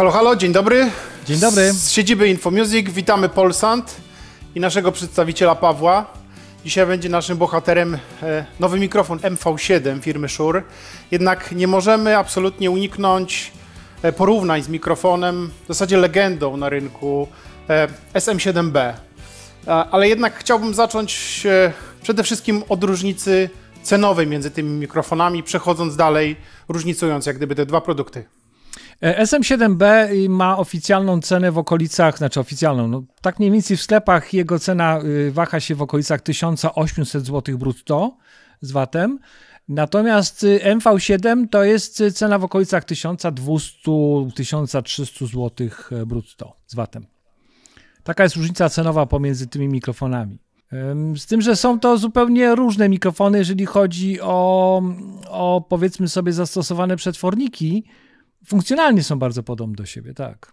Halo, halo, dzień dobry. Dzień dobry. Z siedziby Infomusic witamy Polsant i naszego przedstawiciela Pawła. Dzisiaj będzie naszym bohaterem e, nowy mikrofon MV7 firmy Shure. Jednak nie możemy absolutnie uniknąć e, porównań z mikrofonem, w zasadzie legendą na rynku e, SM7B. Ale jednak chciałbym zacząć przede wszystkim od różnicy cenowej między tymi mikrofonami, przechodząc dalej, różnicując jak gdyby te dwa produkty. E, SM7B ma oficjalną cenę w okolicach, znaczy oficjalną, no, tak mniej więcej w sklepach jego cena y, waha się w okolicach 1800 zł brutto z VAT-em. Natomiast y, MV7 to jest y, cena w okolicach 1200-1300 zł e, brutto z VAT-em. Taka jest różnica cenowa pomiędzy tymi mikrofonami. Z tym, że są to zupełnie różne mikrofony, jeżeli chodzi o, o powiedzmy sobie zastosowane przetworniki funkcjonalnie są bardzo podobne do siebie, tak.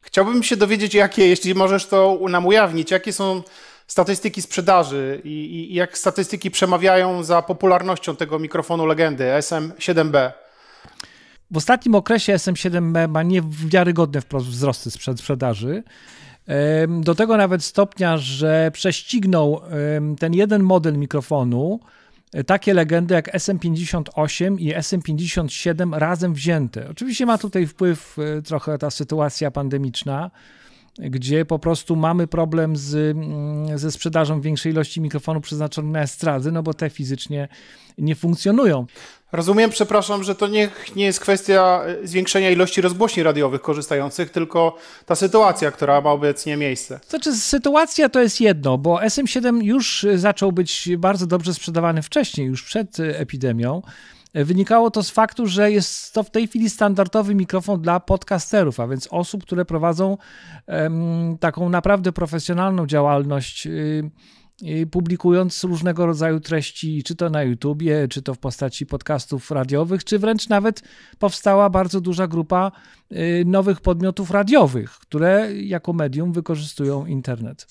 Chciałbym się dowiedzieć, jakie, jeśli możesz to nam ujawnić, jakie są statystyki sprzedaży i, i jak statystyki przemawiają za popularnością tego mikrofonu legendy SM7B. W ostatnim okresie SM7B ma niewiarygodne wprost wzrosty sprzedaży. Do tego nawet stopnia, że prześcignął ten jeden model mikrofonu, takie legendy jak SM58 i SM57 razem wzięte. Oczywiście ma tutaj wpływ e, trochę ta sytuacja pandemiczna, gdzie po prostu mamy problem z, mm, ze sprzedażą większej ilości mikrofonów przeznaczonych na estrady, no bo te fizycznie nie funkcjonują. Rozumiem, przepraszam, że to nie, nie jest kwestia e, zwiększenia ilości rozgłośni radiowych korzystających, tylko ta sytuacja, która ma obecnie miejsce. Znaczy, sytuacja to jest jedno, bo SM7 już e, zaczął być bardzo dobrze sprzedawany wcześniej, już przed e, epidemią. Wynikało to z faktu, że jest to w tej chwili standardowy mikrofon dla podcasterów, a więc osób, które prowadzą um, taką naprawdę profesjonalną działalność. Y, publikując różnego rodzaju treści, czy to na YouTubie, czy to w postaci podcastów radiowych, czy wręcz nawet powstała bardzo duża grupa y, nowych podmiotów radiowych, które jako medium wykorzystują internet.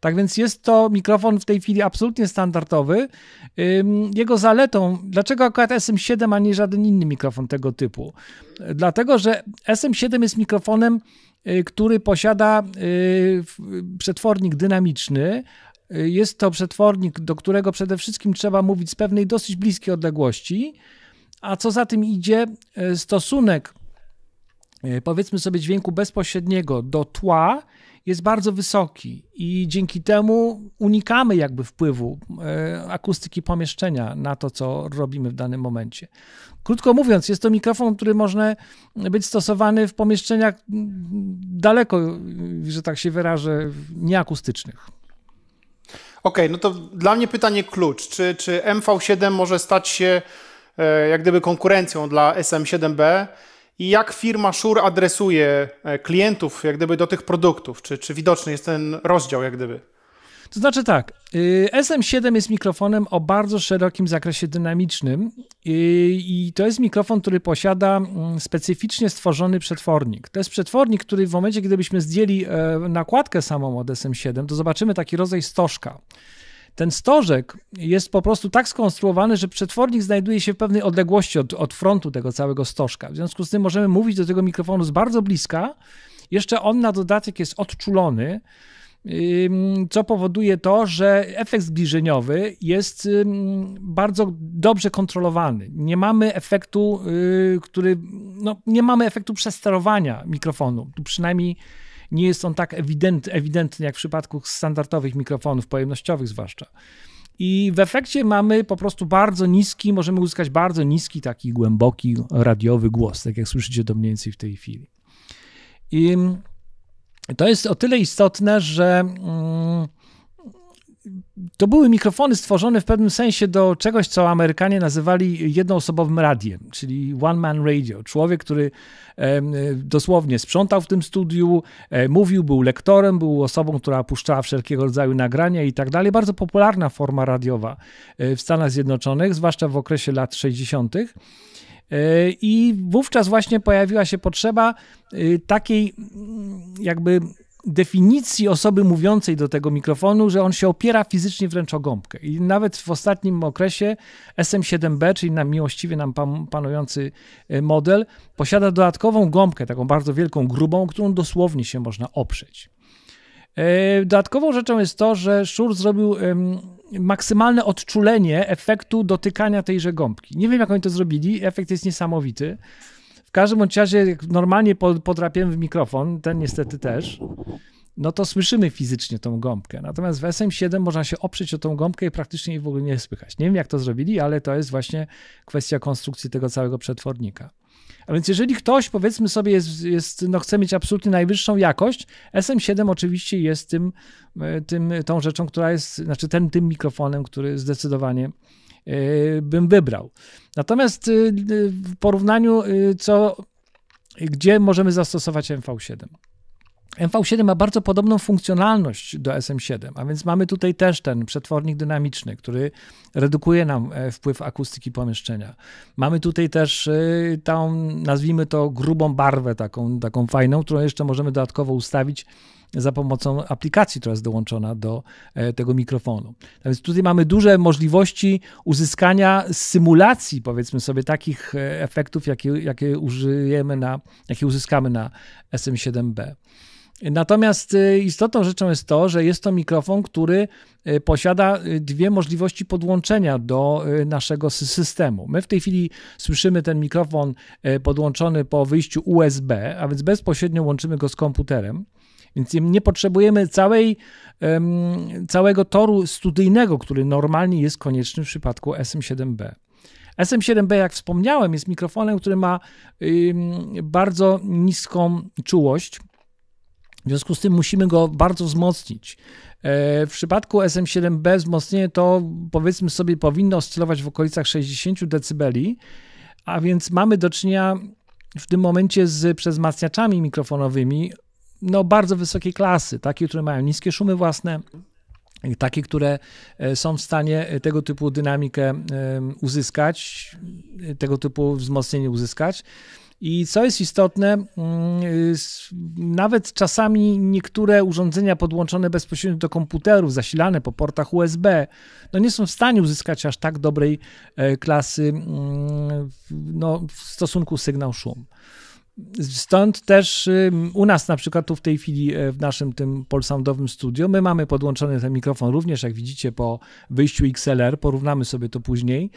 Tak więc jest to mikrofon w tej chwili absolutnie standardowy. Jego zaletą, dlaczego akurat SM7, a nie żaden inny mikrofon tego typu? Dlatego, że SM7 jest mikrofonem, y, który posiada y, przetwornik dynamiczny, jest to przetwornik, do którego przede wszystkim trzeba mówić z pewnej dosyć bliskiej odległości, a co za tym idzie, e, stosunek e, powiedzmy sobie dźwięku bezpośredniego do tła jest bardzo wysoki i dzięki temu unikamy jakby wpływu e, akustyki pomieszczenia na to, co robimy w danym momencie. Krótko mówiąc, jest to mikrofon, który może być stosowany w pomieszczeniach daleko, że tak się wyrażę, nieakustycznych. Okej, okay, no to dla mnie pytanie klucz. Czy, czy MV7 może stać się e, jak gdyby konkurencją dla SM7B i jak firma Shure adresuje e, klientów jak gdyby do tych produktów? Czy, czy widoczny jest ten rozdział jak gdyby? To znaczy tak, y, SM7 jest mikrofonem o bardzo szerokim zakresie dynamicznym y, i to jest mikrofon, który posiada mm, specyficznie stworzony przetwornik. To jest przetwornik, który w momencie, gdybyśmy zdjęli e, nakładkę samą od SM7, to zobaczymy taki rodzaj stożka. Ten stożek jest po prostu tak skonstruowany, że przetwornik znajduje się w pewnej odległości od, od frontu tego całego stożka. W związku z tym możemy mówić do tego mikrofonu z bardzo bliska. Jeszcze on na dodatek jest odczulony, co powoduje to, że efekt zbliżeniowy jest bardzo dobrze kontrolowany. Nie mamy efektu, y, który, no, nie mamy efektu przesterowania mikrofonu. Tu przynajmniej nie jest on tak ewident, ewidentny jak w przypadku standardowych mikrofonów, pojemnościowych zwłaszcza. I w efekcie mamy po prostu bardzo niski, możemy uzyskać bardzo niski, taki głęboki radiowy głos, tak jak słyszycie to mniej więcej w tej chwili. I to jest o tyle istotne, że mm, to były mikrofony stworzone w pewnym sensie do czegoś, co Amerykanie nazywali jednoosobowym radiem, czyli one man radio. Człowiek, który dosłownie sprzątał w tym studiu, e, mówił, był lektorem, był osobą, która puszczała wszelkiego rodzaju nagrania i tak dalej. Bardzo popularna forma radiowa e, w Stanach Zjednoczonych, zwłaszcza w okresie lat 60. E, I wówczas właśnie pojawiła się potrzeba e, takiej mm, jakby definicji osoby mówiącej do tego mikrofonu, że on się opiera fizycznie wręcz o gąbkę. I nawet w ostatnim okresie SM7B, czyli na miłościwie nam panujący e, model, posiada dodatkową gąbkę, taką bardzo wielką, grubą, którą dosłownie się można oprzeć. E, dodatkową rzeczą jest to, że Shure zrobił maksymalne odczulenie efektu dotykania tejże gąbki. Nie wiem, jak oni to zrobili, efekt jest niesamowity. W każdym bądź razie, jak normalnie podrapiłem w mikrofon, ten niestety też, no to słyszymy fizycznie tą gąbkę. Natomiast w SM7 można się oprzeć o tą gąbkę i praktycznie jej w ogóle nie słychać. Nie wiem, jak to zrobili, ale to jest właśnie kwestia konstrukcji tego całego przetwornika. A więc jeżeli ktoś, powiedzmy sobie, jest, jest, no chce mieć absolutnie najwyższą jakość, SM7 oczywiście jest tym, e, tym, tą rzeczą, która jest, znaczy ten, tym mikrofonem, który zdecydowanie e, bym wybrał. Natomiast e, w porównaniu, co, gdzie możemy zastosować MV7? MV7 ma bardzo podobną funkcjonalność do SM7, a więc mamy tutaj też ten przetwornik dynamiczny, który redukuje nam e, wpływ akustyki pomieszczenia. Mamy tutaj też e, tą, nazwijmy to, grubą barwę, taką, taką fajną, którą jeszcze możemy dodatkowo ustawić za pomocą aplikacji, która jest dołączona do e, tego mikrofonu. A tak więc tutaj mamy duże możliwości uzyskania symulacji, powiedzmy sobie, takich e, efektów, jakie, jakie użyjemy na, jakie uzyskamy na SM7B. Natomiast e, istotną rzeczą jest to, że jest to mikrofon, który posiada dwie możliwości podłączenia do naszego systemu. My w tej chwili słyszymy ten mikrofon podłączony po wyjściu USB, a więc bezpośrednio łączymy go z komputerem. Więc nie potrzebujemy całej, całego toru studyjnego, który normalnie jest konieczny w przypadku SM7B. SM7B, jak wspomniałem, jest mikrofonem, który ma bardzo niską czułość. W związku z tym musimy go bardzo wzmocnić. E, w przypadku SM7B wzmocnienie to powiedzmy sobie powinno oscylować w okolicach 60 dB, a więc mamy do czynienia w tym momencie z przezmacniaczami mikrofonowymi no, bardzo wysokiej klasy, takie, które mają niskie szumy własne, takie, które e, są w stanie e, tego typu dynamikę e, uzyskać, tego typu wzmocnienie uzyskać. I co jest istotne, mm, nawet czasami niektóre urządzenia podłączone bezpośrednio do komputerów, zasilane po portach USB, no nie są w stanie uzyskać aż tak dobrej klasy mm, no, w stosunku sygnał-szum. Stąd też y, u nas na przykład tu w tej chwili y, w naszym tym polsoundowym studio my mamy podłączony ten mikrofon również jak widzicie po wyjściu XLR, porównamy sobie to później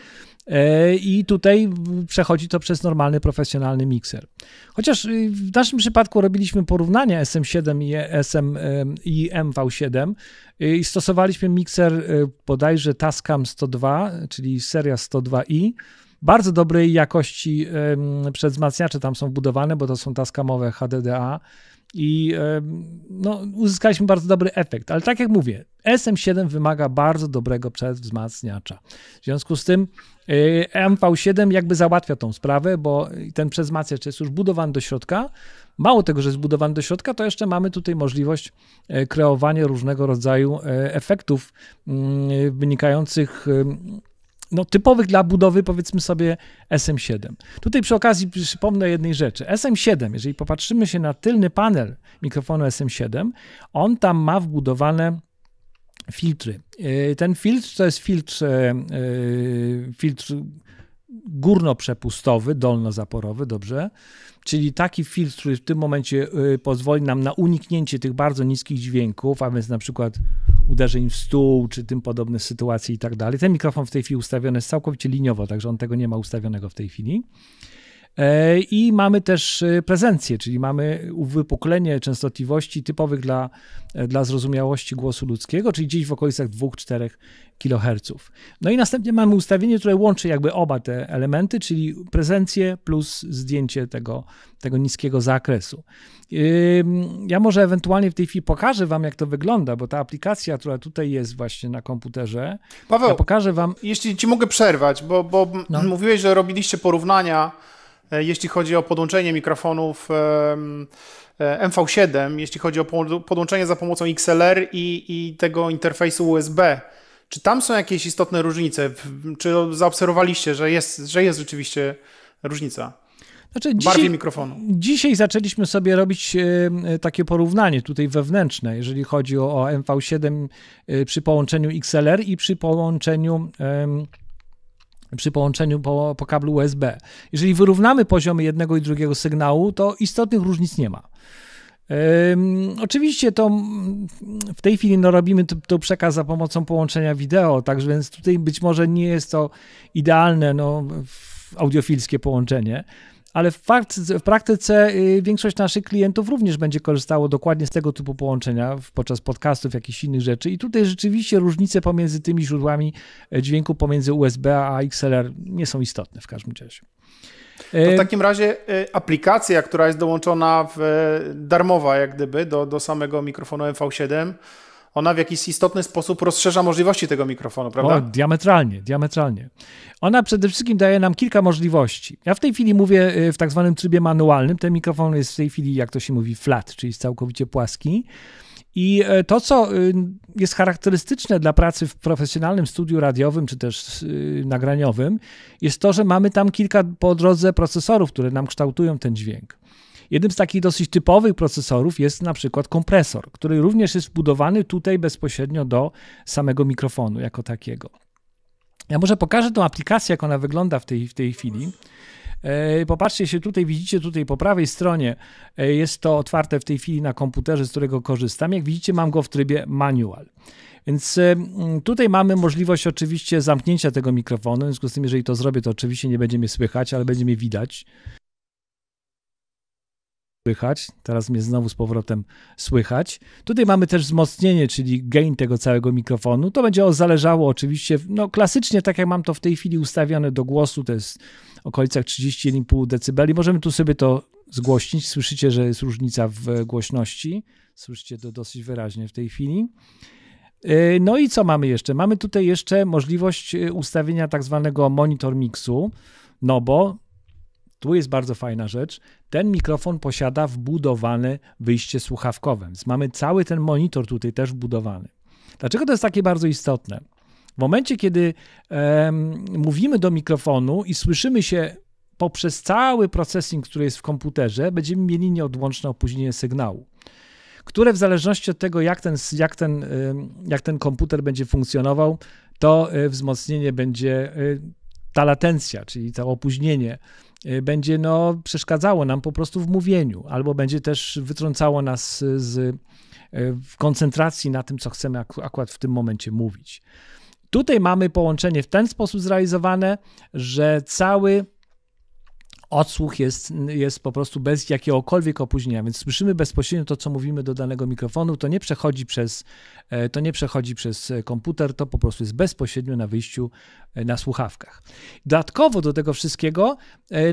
e, i tutaj przechodzi to przez normalny profesjonalny mikser. Chociaż y, w naszym przypadku robiliśmy porównania SM7 i, SM, i MV7 i stosowaliśmy mikser bodajże Tascam 102, czyli seria 102i bardzo dobrej jakości przedwzmacniacze tam są wbudowane, bo to są taskamowe HDDA i no, uzyskaliśmy bardzo dobry efekt. Ale tak jak mówię, SM7 wymaga bardzo dobrego przedwzmacniacza. W związku z tym e, MV7 jakby załatwia tą sprawę, bo ten przedwzmacniacz jest już budowany do środka. Mało tego, że jest budowany do środka, to jeszcze mamy tutaj możliwość e, kreowania różnego rodzaju e, efektów mm, wynikających no, typowych dla budowy, powiedzmy sobie, SM7. Tutaj przy okazji przypomnę jednej rzeczy. SM7, jeżeli popatrzymy się na tylny panel mikrofonu SM7, on tam ma wbudowane filtry. Y, ten filtr to jest filtr, e, y, filtr górnoprzepustowy, dolnozaporowy, dobrze? Czyli taki filtr, który w tym momencie y, pozwoli nam na uniknięcie tych bardzo niskich dźwięków, a więc na przykład uderzeń w stół, czy tym podobne sytuacje i tak dalej. Ten mikrofon w tej chwili ustawiony jest całkowicie liniowo, także on tego nie ma ustawionego w tej chwili. E, I mamy też e, prezencję, czyli mamy uwypuklenie częstotliwości typowych dla, e, dla zrozumiałości głosu ludzkiego, czyli gdzieś w okolicach 2-4 kHz. No i następnie mamy ustawienie, które łączy jakby oba te elementy, czyli prezencję plus zdjęcie tego, tego niskiego zakresu. Ja może ewentualnie w tej chwili pokażę Wam, jak to wygląda, bo ta aplikacja, która tutaj jest właśnie na komputerze, Paweł, ja pokażę Wam... Jeśli Ci mogę przerwać, bo, bo no. mówiłeś, że robiliście porównania E, jeśli chodzi o podłączenie mikrofonów MV7, e, jeśli chodzi o podłączenie za pomocą XLR i, i tego interfejsu USB. Czy tam są jakieś istotne różnice? Czy zaobserwowaliście, że jest, że jest rzeczywiście różnica? Znaczy, dzisiaj, mikrofonu. Dzisiaj zaczęliśmy sobie robić takie porównanie tutaj wewnętrzne, jeżeli chodzi o, MV7 y, przy połączeniu XLR i przy połączeniu przy połączeniu po, po kablu USB. Jeżeli wyrównamy poziomy jednego i drugiego sygnału, to istotnych różnic nie ma. oczywiście to mm, w tej chwili no, robimy to przekaz za pomocą połączenia wideo, także więc tutaj być może nie jest to idealne no, audiofilskie połączenie, ale w, praktyce, w praktyce y, większość naszych klientów również będzie korzystało dokładnie z tego typu połączenia podczas podcastów, jakichś innych rzeczy. I tutaj rzeczywiście różnice pomiędzy tymi źródłami e, dźwięku, pomiędzy USB a XLR nie są istotne w każdym razie. To w e, takim razie e, aplikacja, która jest dołączona w, darmowa jak gdyby do, do samego mikrofonu MV7, ona w jakiś istotny sposób rozszerza możliwości tego mikrofonu, prawda? O, diametralnie, diametralnie. Ona przede wszystkim daje nam kilka możliwości. Ja w tej chwili mówię y, w tak zwanym trybie manualnym. Ten mikrofon jest w tej chwili, jak to się mówi, flat, czyli całkowicie płaski. I y, to, co y, jest charakterystyczne dla pracy w profesjonalnym studiu radiowym czy też nagraniowym, jest to, że mamy tam kilka po drodze procesorów, które nam kształtują ten dźwięk. Jednym z takich dosyć typowych procesorów jest na przykład kompresor, który również jest wbudowany tutaj bezpośrednio do samego mikrofonu jako takiego. Ja może pokażę tą aplikację, jak ona wygląda w tej, w tej chwili. E, popatrzcie się tutaj, widzicie tutaj po prawej stronie, e, jest to otwarte w tej chwili na komputerze, z którego korzystam. Jak widzicie, mam go w trybie manual. Więc e, tutaj mamy możliwość oczywiście zamknięcia tego mikrofonu, w związku z tym, jeżeli to zrobię, to oczywiście nie będzie mnie słychać, ale będzie mnie widać słychać. Teraz mnie znowu z powrotem słychać. Tutaj mamy też wzmocnienie, czyli gain tego całego mikrofonu. To będzie zależało oczywiście, no klasycznie, tak jak mam to w tej chwili ustawione do głosu, to jest w okolicach 31,5 dB. Możemy tu sobie to zgłośnić. Słyszycie, że jest różnica w głośności. Słyszycie to dosyć wyraźnie w tej chwili. E, no i co mamy jeszcze? Mamy tutaj jeszcze możliwość e, ustawienia tak zwanego monitor mixu, no bo tu jest bardzo fajna rzecz. Ten mikrofon posiada wbudowane wyjście słuchawkowe. Więc mamy cały ten monitor tutaj też wbudowany. Dlaczego to jest takie bardzo istotne? W momencie, kiedy um, mówimy do mikrofonu i słyszymy się poprzez cały procesing, który jest w komputerze, będziemy mieli nieodłączne opóźnienie sygnału, które w zależności od tego, jak ten, jak ten, jak ten komputer będzie funkcjonował, to e, wzmocnienie będzie e, ta latencja, czyli to opóźnienie Y, będzie no, przeszkadzało nam po prostu w mówieniu, albo będzie też wytrącało nas z y, koncentracji na tym, co chcemy akurat w tym momencie mówić. Tutaj mamy połączenie w ten sposób zrealizowane, że cały odsłuch jest, jest po prostu bez jakiegokolwiek opóźnienia, więc słyszymy bezpośrednio to, co mówimy do danego mikrofonu, to nie przechodzi przez, e, to nie przechodzi przez e, komputer, to po prostu jest bezpośrednio na wyjściu e, na słuchawkach. Dodatkowo do tego wszystkiego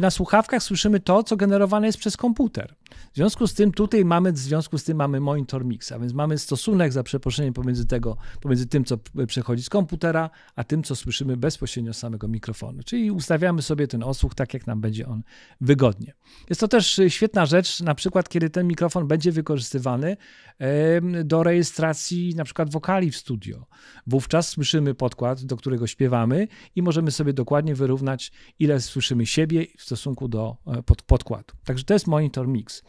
na słuchawkach słyszymy to, co generowane jest przez komputer. W związku z tym tutaj mamy, w związku z tym mamy monitor a więc mamy stosunek za przeproszeniem pomiędzy, tego, pomiędzy tym, co przechodzi z komputera, a tym, co słyszymy bezpośrednio z samego mikrofonu. Czyli ustawiamy sobie ten osłuch tak, jak nam będzie on wygodnie. Jest to też świetna rzecz, na przykład, kiedy ten mikrofon będzie wykorzystywany do rejestracji na przykład wokali w studio. Wówczas słyszymy podkład, do którego śpiewamy i możemy sobie dokładnie wyrównać, ile słyszymy siebie w stosunku do e, pod, podkładu. Także to jest monitor mix.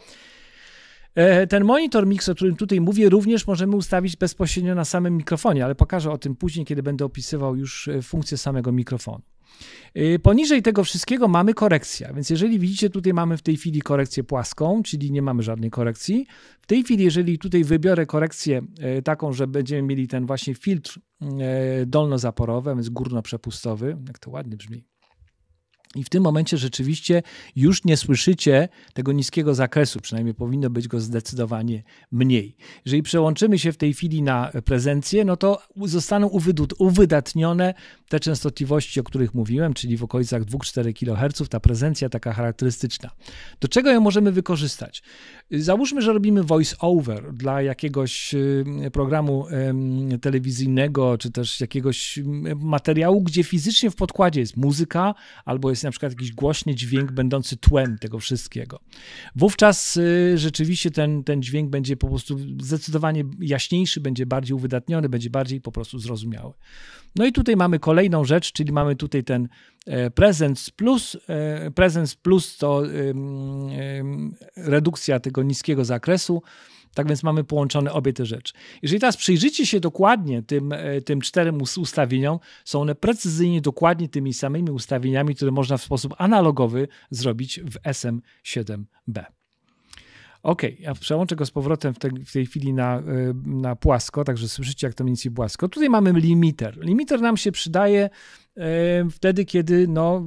E, ten monitor mix, o którym tutaj mówię, również możemy ustawić bezpośrednio na samym mikrofonie, ale pokażę o tym później, kiedy będę opisywał już e, funkcję samego mikrofonu. E, poniżej tego wszystkiego mamy korekcję, więc jeżeli widzicie, tutaj mamy w tej chwili korekcję płaską, czyli nie mamy żadnej korekcji. W tej chwili, jeżeli tutaj wybiorę korekcję taką, że będziemy mieli ten właśnie filtr dolnozaporowy, więc górno-przepustowy, jak to ładnie brzmi, i w tym momencie rzeczywiście już nie słyszycie tego niskiego zakresu, przynajmniej powinno być go zdecydowanie mniej. Jeżeli przełączymy się w tej chwili na prezencję, no to zostaną uwydatnione te częstotliwości, o których mówiłem, czyli w okolicach 2-4 kHz, ta prezencja taka charakterystyczna. Do czego ją możemy wykorzystać? Załóżmy, że robimy voice-over dla jakiegoś y, programu telewizyjnego, czy też jakiegoś materiału, gdzie fizycznie w podkładzie jest muzyka albo jest jest na przykład jakiś głośny dźwięk będący tłem tego wszystkiego. Wówczas y, rzeczywiście ten, ten dźwięk będzie po prostu zdecydowanie jaśniejszy, będzie bardziej uwydatniony, będzie bardziej po prostu zrozumiały. No i tutaj mamy kolejną rzecz, czyli mamy tutaj ten e, Presence Plus. E, Presence Plus to redukcja tego niskiego zakresu. Tak więc mamy połączone obie te rzeczy. Jeżeli teraz przyjrzycie się dokładnie tym, e, tym czterem ustawieniom, są one precyzyjnie dokładnie tymi samymi ustawieniami, które można w sposób analogowy zrobić w SM7B. OK, ja przełączę go z powrotem w, te, w tej chwili na, y, na płasko, także słyszycie, jak to mniej więcej płasko. Tutaj mamy limiter. Limiter nam się przydaje y, wtedy, kiedy no,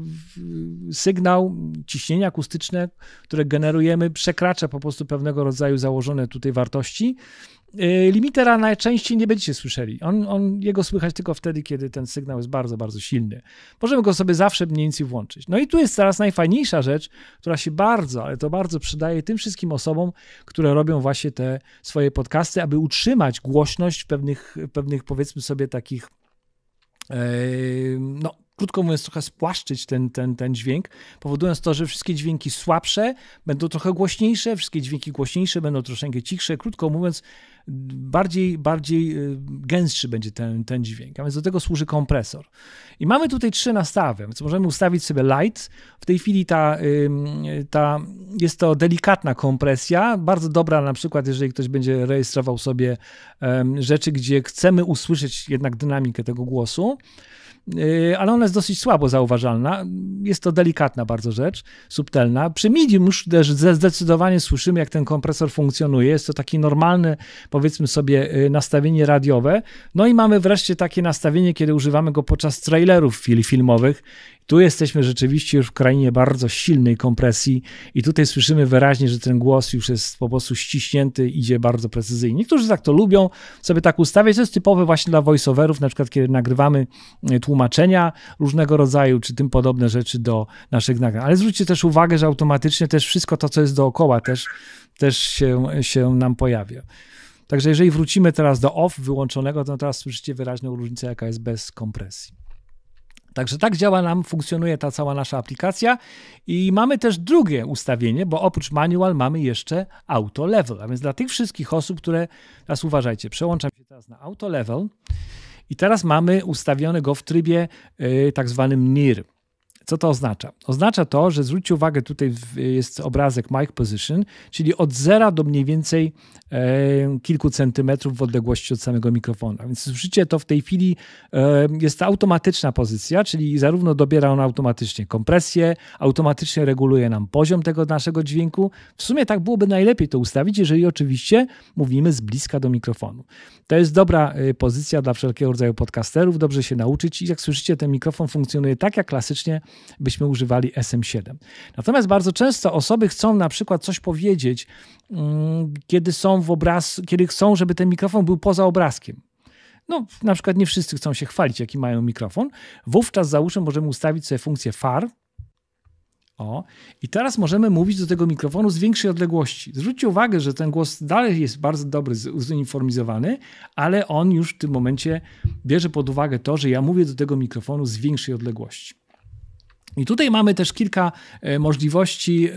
sygnał, ciśnienia akustyczne, które generujemy, przekracza po prostu pewnego rodzaju założone tutaj wartości Y, limitera najczęściej nie będziecie słyszeli. On, on, jego słychać tylko wtedy, kiedy ten sygnał jest bardzo, bardzo silny. Możemy go sobie zawsze mniej więcej włączyć. No i tu jest teraz najfajniejsza rzecz, która się bardzo, ale to bardzo przydaje tym wszystkim osobom, które robią właśnie te swoje podcasty, aby utrzymać głośność pewnych, pewnych powiedzmy sobie takich e, no, krótko mówiąc, trochę spłaszczyć ten, ten, ten dźwięk, powodując to, że wszystkie dźwięki słabsze będą trochę głośniejsze, wszystkie dźwięki głośniejsze będą troszeczkę cichsze. Krótko mówiąc, bardziej, bardziej y, gęstszy będzie ten, ten dźwięk, a więc do tego służy kompresor. I mamy tutaj trzy nastawy, więc możemy ustawić sobie light. W tej chwili ta, ta jest to delikatna kompresja, bardzo dobra na przykład, jeżeli ktoś będzie rejestrował sobie rzeczy, gdzie chcemy usłyszeć jednak dynamikę tego głosu. Yy, ale ona jest dosyć słabo zauważalna. Jest to delikatna bardzo rzecz, subtelna. Przy Medium już też zdecydowanie słyszymy, jak ten kompresor funkcjonuje. Jest to taki normalny, powiedzmy sobie, yy, nastawienie radiowe. No i mamy wreszcie takie nastawienie, kiedy używamy go podczas trailerów filmowych tu jesteśmy rzeczywiście już w krainie bardzo silnej kompresji i tutaj słyszymy wyraźnie, że ten głos już jest po prostu ściśnięty, idzie bardzo precyzyjnie. Niektórzy tak to lubią, sobie tak ustawiać, to jest typowe właśnie dla voiceoverów, na przykład kiedy nagrywamy e, tłumaczenia różnego rodzaju, czy tym podobne rzeczy do naszych nagrań. Ale zwróćcie też uwagę, że automatycznie też wszystko to, co jest dookoła też, też się, się nam pojawia. Także jeżeli wrócimy teraz do off wyłączonego, to teraz słyszycie wyraźną różnicę, jaka jest bez kompresji. Także tak działa nam, funkcjonuje ta cała nasza aplikacja i mamy też drugie ustawienie, bo oprócz manual mamy jeszcze auto level, a więc dla tych wszystkich osób, które, teraz uważajcie, przełączam się teraz na auto level i teraz mamy ustawione go w trybie yy, tak zwanym NIR, co to oznacza? Oznacza to, że zwróćcie uwagę, tutaj jest obrazek mic position, czyli od zera do mniej więcej e, kilku centymetrów w odległości od samego mikrofonu. więc słyszycie to w tej chwili, e, jest to automatyczna pozycja, czyli zarówno dobiera on automatycznie kompresję, automatycznie reguluje nam poziom tego naszego dźwięku. W sumie tak byłoby najlepiej to ustawić, jeżeli oczywiście mówimy z bliska do mikrofonu. To jest dobra e, pozycja dla wszelkiego rodzaju podcasterów, dobrze się nauczyć i jak słyszycie, ten mikrofon funkcjonuje tak jak klasycznie byśmy używali SM7. Natomiast bardzo często osoby chcą na przykład coś powiedzieć, mm, kiedy są w obraz, kiedy chcą, żeby ten mikrofon był poza obrazkiem. No, na przykład nie wszyscy chcą się chwalić, jaki mają mikrofon. Wówczas załóżmy, możemy ustawić sobie funkcję far, o, i teraz możemy mówić do tego mikrofonu z większej odległości. Zwróćcie uwagę, że ten głos dalej jest bardzo dobry, zuniformizowany, ale on już w tym momencie bierze pod uwagę to, że ja mówię do tego mikrofonu z większej odległości. I tutaj mamy też kilka e, możliwości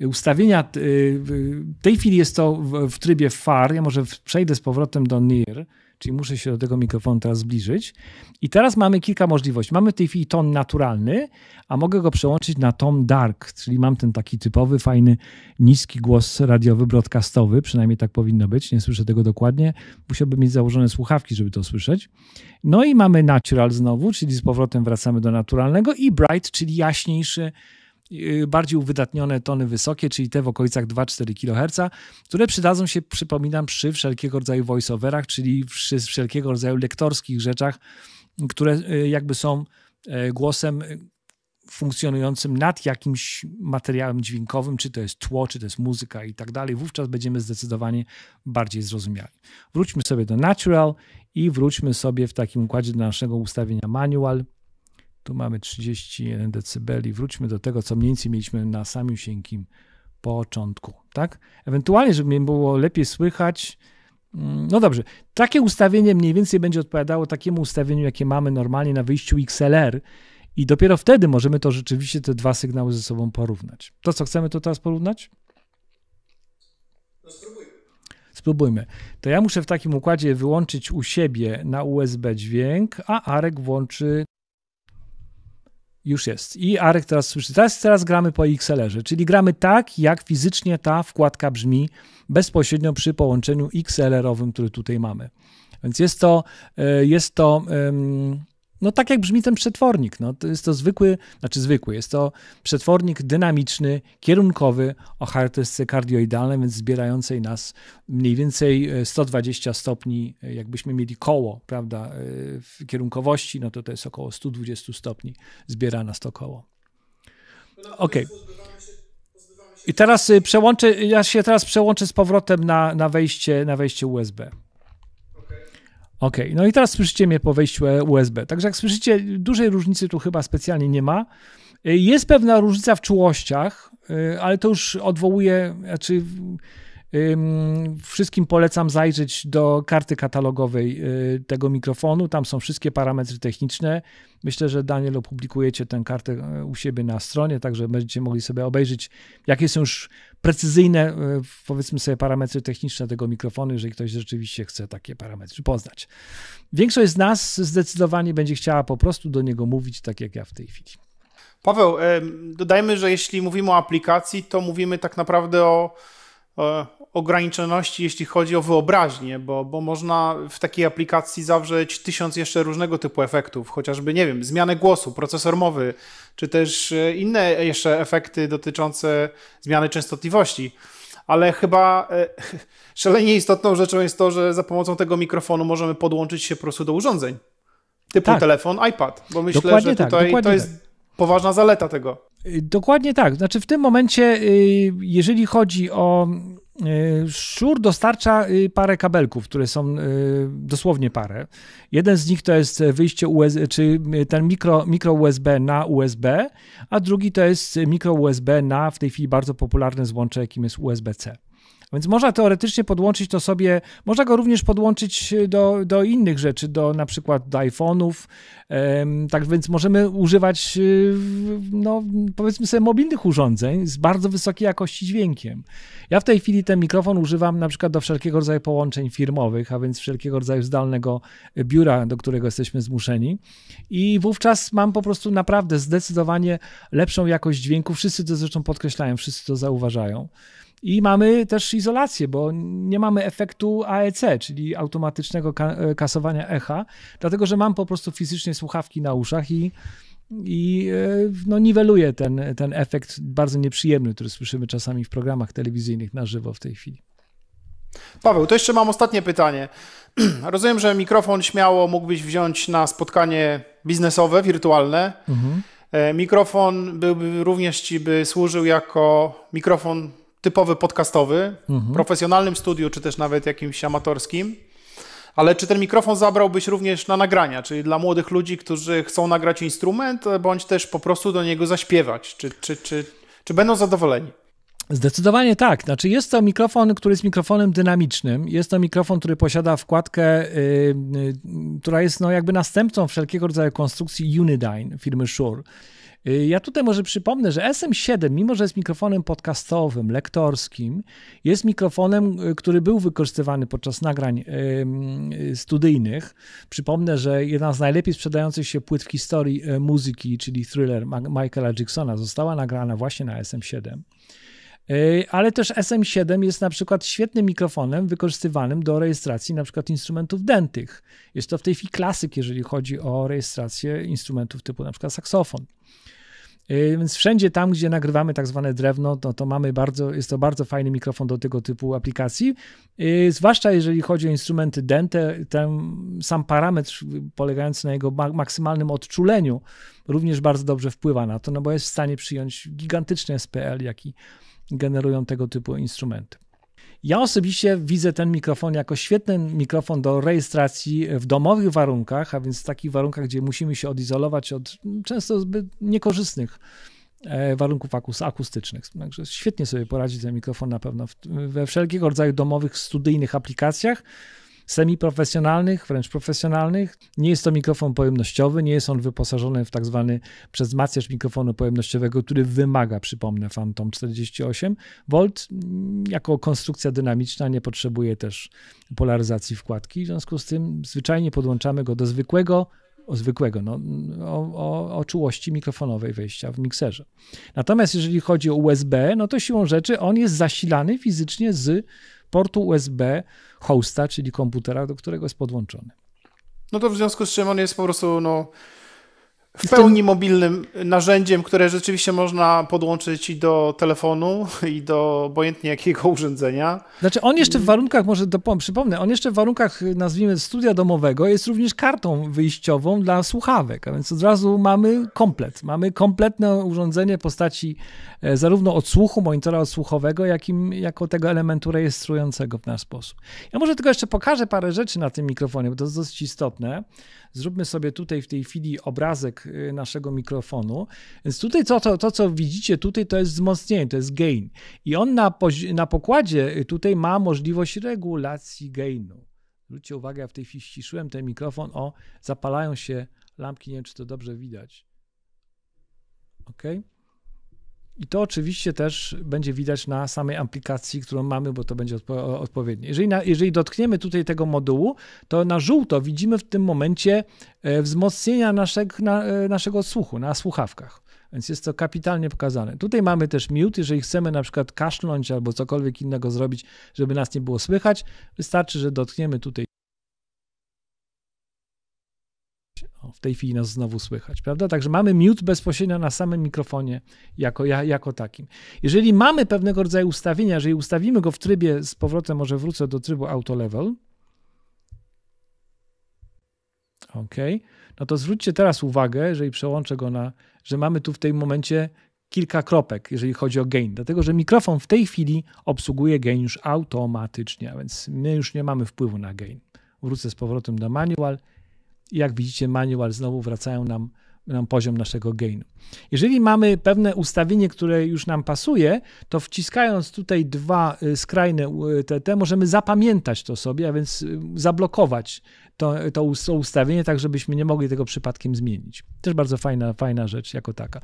e, ustawienia. E, w tej chwili jest to w trybie FAR. Ja może przejdę z powrotem do NIR. Czyli muszę się do tego mikrofonu teraz zbliżyć. I teraz mamy kilka możliwości. Mamy w tej chwili ton naturalny, a mogę go przełączyć na ton dark, czyli mam ten taki typowy, fajny, niski głos radiowy, broadcastowy, przynajmniej tak powinno być. Nie słyszę tego dokładnie. Musiałbym mieć założone słuchawki, żeby to słyszeć. No i mamy natural znowu, czyli z powrotem wracamy do naturalnego i bright, czyli jaśniejszy, Y, bardziej uwydatnione tony wysokie, czyli te w okolicach 2-4 kHz, które przydadzą się, przypominam, przy wszelkiego rodzaju voiceoverach, czyli przy wszelkiego rodzaju lektorskich rzeczach, które y, jakby są e, głosem y, funkcjonującym nad jakimś materiałem dźwiękowym, czy to jest tło, czy to jest muzyka i tak dalej. Wówczas będziemy zdecydowanie bardziej zrozumiali. Wróćmy sobie do Natural i wróćmy sobie w takim układzie do naszego ustawienia Manual. Tu mamy 31 dB. Wróćmy do tego, co mniej więcej mieliśmy na samiusieńkim początku, tak? Ewentualnie, żeby mnie było lepiej słychać, mm, no dobrze, takie ustawienie mniej więcej będzie odpowiadało takiemu ustawieniu, jakie mamy normalnie na wyjściu XLR i dopiero wtedy możemy to rzeczywiście te dwa sygnały ze sobą porównać. To, co chcemy to teraz porównać? No spróbujmy. Spróbujmy. To ja muszę w takim układzie wyłączyć u siebie na USB dźwięk, a Arek włączy już jest. I Arek teraz słyszy. Teraz, teraz gramy po XLR-ze, czyli gramy tak, jak fizycznie ta wkładka brzmi bezpośrednio przy połączeniu XLR-owym, który tutaj mamy. Więc jest to, e, jest to no tak jak brzmi ten przetwornik. No, to jest to zwykły, znaczy zwykły, jest to przetwornik dynamiczny, kierunkowy o charakterystyce kardioidalnej, więc zbierającej nas mniej więcej 120 e, stopni, e, jakbyśmy mieli koło, prawda, e, w kierunkowości, no to to jest około 120 stopni, zbiera nas to koło. Okej. Okay. I teraz przełączę, ja się teraz przełączę z powrotem na, na, wejście, na wejście USB. OK, no i teraz słyszycie mnie po wejściu USB. Także jak słyszycie, dużej różnicy tu chyba specjalnie nie ma. Y, jest pewna różnica w czułościach, y, ale to już odwołuje, znaczy y, wszystkim polecam zajrzeć do karty katalogowej tego mikrofonu. Tam są wszystkie parametry techniczne. Myślę, że Daniel opublikujecie tę kartę u siebie na stronie, także będziecie mogli sobie obejrzeć, jakie są już precyzyjne, e, powiedzmy sobie, parametry techniczne tego mikrofonu, jeżeli ktoś rzeczywiście chce takie parametry poznać. Większość z nas zdecydowanie będzie chciała po prostu do niego mówić, tak jak ja w tej chwili. Paweł, dodajmy, że jeśli mówimy o aplikacji, to mówimy tak naprawdę o E, ograniczoności, jeśli chodzi o wyobraźnię, bo, bo można w takiej aplikacji zawrzeć tysiąc jeszcze różnego typu efektów, chociażby, nie wiem, zmianę głosu, procesor mowy, czy też e, inne jeszcze efekty dotyczące zmiany częstotliwości. Ale chyba e, szalenie istotną rzeczą jest to, że za pomocą tego mikrofonu możemy podłączyć się po prostu do urządzeń. Typu tak. telefon, iPad, bo myślę, Dokładnie że tak, tutaj tak. to jest tak. poważna zaleta tego. Dokładnie tak. Znaczy w tym momencie, y, jeżeli chodzi o y, Szur dostarcza y, parę kabelków, które są dosłownie parę. Jeden z nich to jest wyjście USB, czy ten mikro, mikro USB na USB, a drugi to jest mikro USB na w tej chwili bardzo popularne złącze, jakim jest USB-C. Więc można teoretycznie podłączyć to sobie, można go również podłączyć e, do, do innych rzeczy, do na przykład do iPhone'ów. Tak więc możemy używać, e, no powiedzmy sobie, mobilnych urządzeń z bardzo wysokiej jakości dźwiękiem. Ja w tej chwili ten mikrofon używam na przykład do wszelkiego rodzaju połączeń firmowych, a więc wszelkiego rodzaju zdalnego biura, do którego jesteśmy zmuszeni. I wówczas mam po prostu naprawdę zdecydowanie lepszą jakość dźwięku. Wszyscy to zresztą podkreślają, wszyscy to zauważają. I mamy też izolację, bo nie mamy efektu AEC, czyli automatycznego e, kasowania echa, dlatego że mam po prostu fizycznie słuchawki na uszach i, i e, no, niweluje ten, ten efekt bardzo nieprzyjemny, który słyszymy czasami w programach telewizyjnych na żywo w tej chwili. Paweł, to jeszcze mam ostatnie pytanie. Rozumiem, że mikrofon śmiało mógłbyś wziąć na spotkanie biznesowe, wirtualne. Mhm. E, mikrofon byłby również ci by służył jako mikrofon typowy podcastowy, mhm. profesjonalnym studiu, czy też nawet jakimś amatorskim. Ale czy ten mikrofon zabrałbyś również na nagrania, czyli dla młodych ludzi, którzy chcą nagrać instrument, bądź też po prostu do niego zaśpiewać? Czy, czy, czy, czy będą zadowoleni? Zdecydowanie tak. Znaczy, jest to mikrofon, który jest mikrofonem dynamicznym. Jest to mikrofon, który posiada wkładkę, yy, yy, która jest no, jakby następcą wszelkiego rodzaju konstrukcji Unidyne firmy Shure. Y, ja tutaj może przypomnę, że SM7, mimo że jest mikrofonem podcastowym, lektorskim, jest mikrofonem, y, który był wykorzystywany podczas nagrań y, studyjnych. Przypomnę, że jedna z najlepiej sprzedających się płyt w historii muzyki, czyli thriller Michaela Jacksona, została nagrana właśnie na SM7. Yy, ale też SM7 jest na przykład świetnym mikrofonem wykorzystywanym do rejestracji na przykład instrumentów dętych. Jest to w tej chwili klasyk, jeżeli chodzi o rejestrację instrumentów typu na przykład saksofon. Yy, więc wszędzie tam, gdzie nagrywamy tak zwane drewno, to, no to mamy bardzo, jest to bardzo fajny mikrofon do tego typu aplikacji. Yy, zwłaszcza jeżeli chodzi o instrumenty dęte, ten sam parametr polegający na jego maksymalnym odczuleniu również bardzo dobrze wpływa na to, no bo jest w stanie przyjąć gigantyczny SPL, jaki generują tego typu instrumenty. Ja osobiście widzę ten mikrofon jako świetny mikrofon do rejestracji w domowych warunkach, a więc w takich warunkach, gdzie musimy się odizolować od często zbyt niekorzystnych e, warunków akustycznych. Także świetnie sobie poradzi ten mikrofon na pewno we wszelkiego rodzaju domowych, studyjnych aplikacjach semiprofesjonalnych, wręcz profesjonalnych. Nie jest to mikrofon pojemnościowy, nie jest on wyposażony w tak zwany przez macierz mikrofonu pojemnościowego, który wymaga, przypomnę, Phantom 48V. Jako konstrukcja dynamiczna nie potrzebuje też polaryzacji wkładki, w związku z tym zwyczajnie podłączamy go do zwykłego o zwykłego, no, o, o, o, czułości mikrofonowej wejścia w mikserze. Natomiast jeżeli chodzi o USB, no to siłą rzeczy on jest zasilany fizycznie z portu USB hosta, czyli komputera, do którego jest podłączony. No to w związku z czym on jest po prostu no, w pełni tym... mobilnym narzędziem, które rzeczywiście można podłączyć i do telefonu, i do obojętnie jakiego urządzenia. Znaczy, on jeszcze w warunkach, może dopom- przypomnę, on jeszcze w warunkach, nazwijmy, studia domowego jest również kartą wyjściową dla słuchawek, a więc od razu mamy komplet. Mamy kompletne urządzenie w postaci e, zarówno odsłuchu, monitora odsłuchowego, jak i jako tego elementu rejestrującego w nasz sposób. Ja może tylko jeszcze pokażę parę rzeczy na tym mikrofonie, bo to jest dosyć istotne. Zróbmy sobie tutaj w tej chwili obrazek Y, naszego mikrofonu. Więc tutaj to, to, to co widzicie tutaj, to jest wzmocnienie, to jest gain. I on na, na pokładzie y, tutaj ma możliwość regulacji gainu. Zwróćcie uwagę, ja w tej chwili ściszyłem ten mikrofon, o, zapalają się lampki, nie wiem, czy to dobrze widać. Okej. Okay. I to oczywiście też będzie widać na samej aplikacji, którą mamy, bo to będzie odpo odpowiednie. Jeżeli, na, jeżeli dotkniemy tutaj tego modułu, to na żółto widzimy w tym momencie e, wzmocnienia naszego, na, e, naszego słuchu na słuchawkach. Więc jest to kapitalnie pokazane. Tutaj mamy też mute, jeżeli chcemy na przykład kaszlnąć albo cokolwiek innego zrobić, żeby nas nie było słychać, wystarczy, że dotkniemy tutaj w tej chwili nas znowu słychać, prawda? Także mamy mute bezpośrednio na samym mikrofonie jako, jako takim. Jeżeli mamy pewnego rodzaju ustawienia, jeżeli ustawimy go w trybie, z powrotem może wrócę do trybu auto level, ok, no to zwróćcie teraz uwagę, jeżeli przełączę go na, że mamy tu w tym momencie kilka kropek, jeżeli chodzi o gain, dlatego że mikrofon w tej chwili obsługuje gain już automatycznie, a więc my już nie mamy wpływu na gain. Wrócę z powrotem do manual jak widzicie, manual znowu wracają nam, nam poziom naszego gainu. Jeżeli mamy pewne ustawienie, które już nam pasuje, to wciskając tutaj dwa y, skrajne UTT y, możemy zapamiętać to sobie, a więc y, zablokować to, to, to ustawienie, tak żebyśmy nie mogli tego przypadkiem zmienić. Też bardzo fajna, fajna rzecz jako taka.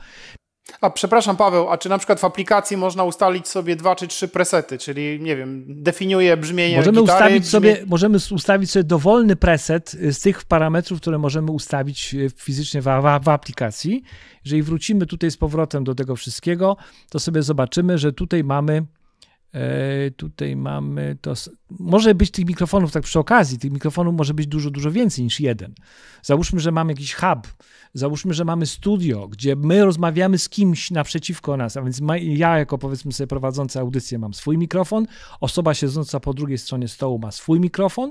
A przepraszam, Paweł, a czy na przykład w aplikacji można ustalić sobie dwa czy trzy presety, czyli nie wiem, definiuje brzmienie. Możemy, gitary, ustawić, brzmi... sobie, możemy ustawić sobie dowolny preset y, z tych parametrów, które możemy ustawić y, fizycznie w, w, w aplikacji. Jeżeli wrócimy tutaj z powrotem do tego wszystkiego, to sobie zobaczymy, że tutaj mamy. E, tutaj mamy to, może być tych mikrofonów, tak przy okazji, tych mikrofonów może być dużo, dużo więcej niż jeden. Załóżmy, że mamy jakiś hub, załóżmy, że mamy studio, gdzie my rozmawiamy z kimś naprzeciwko nas, a więc ja jako powiedzmy sobie prowadzący audycję mam swój mikrofon, osoba siedząca po drugiej stronie stołu ma swój mikrofon,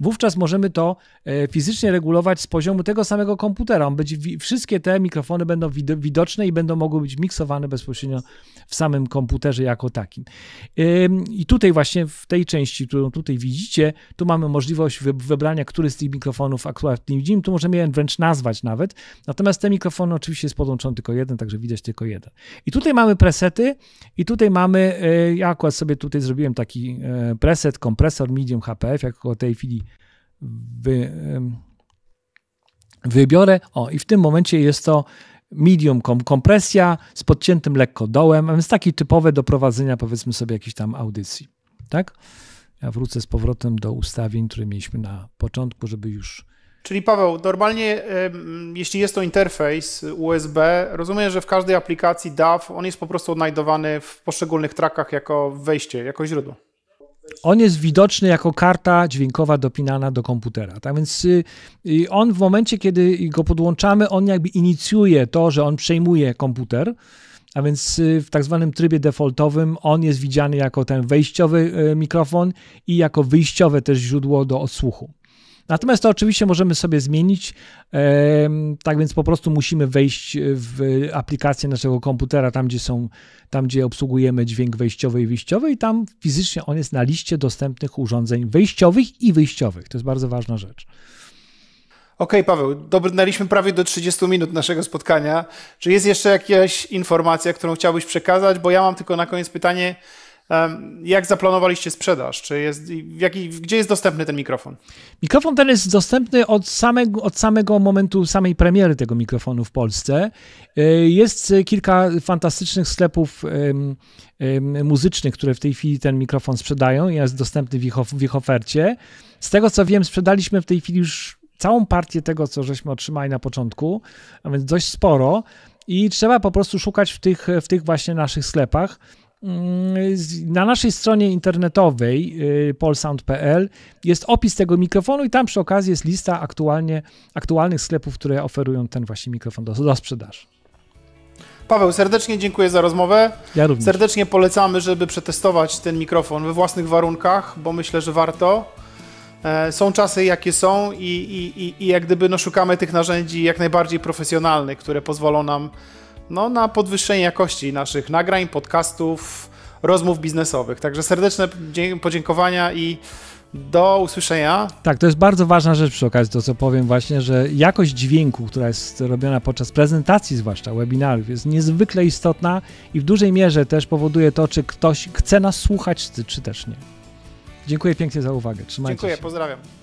wówczas możemy to e, fizycznie regulować z poziomu tego samego komputera. On będzie, wszystkie te mikrofony będą widoczne i będą mogły być miksowane bezpośrednio w samym komputerze jako takim. I tutaj właśnie w tej części, którą którą tutaj widzicie, tu mamy możliwość wybrania, który z tych mikrofonów aktualnie widzimy, tu możemy je wręcz nazwać nawet, natomiast te mikrofony oczywiście jest podłączony tylko jeden, także widać tylko jeden. I tutaj mamy presety i tutaj mamy, e, ja akurat sobie tutaj zrobiłem taki e, preset, kompresor medium HPF, jak w tej chwili wy, wybiorę. O, i w tym momencie jest to medium kompresja z podciętym lekko dołem, więc taki typowe do prowadzenia powiedzmy sobie jakiejś tam audycji, tak? Ja wrócę z powrotem do ustawień, które mieliśmy na początku, żeby już. Czyli Paweł, normalnie jeśli jest to interfejs USB, rozumiem, że w każdej aplikacji DAW on jest po prostu odnajdowany w poszczególnych trakach jako wejście, jako źródło. On jest widoczny jako karta dźwiękowa dopinana do komputera. Tak więc y, y, on w momencie, kiedy go podłączamy, on jakby inicjuje to, że on przejmuje komputer a więc y, w tak zwanym trybie defaultowym on jest widziany jako ten wejściowy y, mikrofon i jako wyjściowe też źródło do odsłuchu. Natomiast to oczywiście możemy sobie zmienić, tak więc po prostu musimy wejść y, w aplikację naszego komputera, tam gdzie są, tam gdzie obsługujemy dźwięk wejściowy i wyjściowy i tam fizycznie on jest na liście dostępnych urządzeń wejściowych i wyjściowych. To jest bardzo ważna rzecz. Okej, okay, Paweł, dobrnęliśmy prawie do 30 minut naszego spotkania. Czy jest jeszcze jakaś informacja, którą chciałbyś przekazać? Bo ja mam tylko na koniec pytanie, jak zaplanowaliście sprzedaż? Czy jest, jaki, gdzie jest dostępny ten mikrofon? Mikrofon ten jest dostępny od samego, od samego momentu samej premiery tego mikrofonu w Polsce. E, jest kilka fantastycznych sklepów muzycznych, które w tej chwili ten mikrofon sprzedają. Jest dostępny w ich, w ich ofercie. Z tego co wiem, sprzedaliśmy w tej chwili już całą partię tego, co żeśmy otrzymali na początku, a więc dość sporo i trzeba po prostu szukać w tych, w tych właśnie naszych sklepach. Mm, na naszej stronie internetowej y, polsound.pl jest opis tego mikrofonu i tam przy okazji jest lista aktualnie, aktualnych sklepów, które oferują ten właśnie mikrofon do, do sprzedaży. Paweł, serdecznie dziękuję za rozmowę. Ja również. Serdecznie polecamy, żeby przetestować ten mikrofon we własnych warunkach, bo myślę, że warto. E, są czasy, jakie są, i, i, i, i jak gdyby no, szukamy tych narzędzi jak najbardziej profesjonalnych, które pozwolą nam no, na podwyższenie jakości naszych nagrań, podcastów, rozmów biznesowych. Także serdeczne podziękowania i do usłyszenia. Tak, to jest bardzo ważna rzecz przy okazji, to co powiem właśnie, że jakość dźwięku, która jest robiona podczas prezentacji, zwłaszcza webinarów, jest niezwykle istotna i w dużej mierze też powoduje to, czy ktoś chce nas słuchać, czy też nie. Dziękuję pięknie za uwagę. Trzymajcie Dziękuję, się. pozdrawiam.